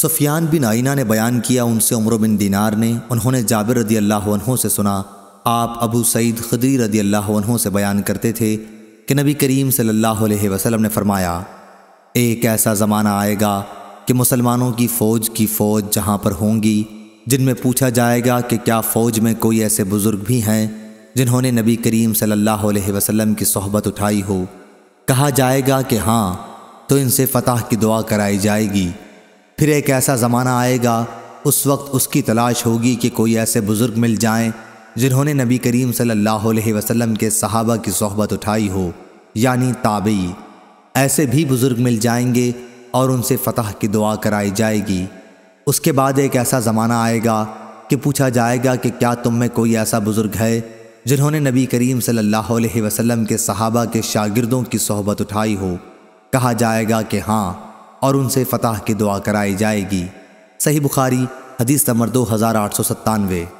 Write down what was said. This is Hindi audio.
सुफियान बिन आइना ने बयान किया उनसे उम्र बिन दिनार ने उन्होंने जाबिर रदी अल्लाह से सुना आप अबू सईद खदरी रदी अल्लाह से बयान करते थे कि नबी करीम सल्लल्लाहु अलैहि वसल्लम ने फरमाया एक ऐसा ज़माना आएगा कि मुसलमानों की फ़ौज की फ़ौज जहाँ पर होंगी जिनमें पूछा जाएगा कि क्या फ़ौज में कोई ऐसे बुज़ुर्ग भी हैं जिन्होंने नबी करीम सल्लल्लाहु अलैहि वसल्लम की सोहबत उठाई हो कहा जाएगा कि हाँ तो इनसे फ़तह की दुआ कराई जाएगी फिर एक ऐसा ज़माना आएगा उस वक्त उसकी तलाश होगी कि कोई ऐसे बुज़ुर्ग मिल जाएं जिन्होंने नबी करीम सल्लल्लाहु अलैहि वसल्लम के सहाबा की सोहबत उठाई हो यानी ताबई ऐसे भी बुज़ुर्ग मिल जाएंगे और उनसे फतह की दुआ कराई जाएगी उसके बाद एक ऐसा ज़माना आएगा कि पूछा जाएगा कि क्या तुम में कोई ऐसा बुज़ुर्ग है जिन्होंने नबी करीम सल्लल्लाहु अलैहि वसल्लम के सहाबा के शागिर्दों की सोहबत उठाई हो कहा जाएगा कि हाँ और उनसे फतह की दुआ कराई जाएगी सही बुखारी हदीस नंबर दो हज़ार आठ सौ सत्तानवे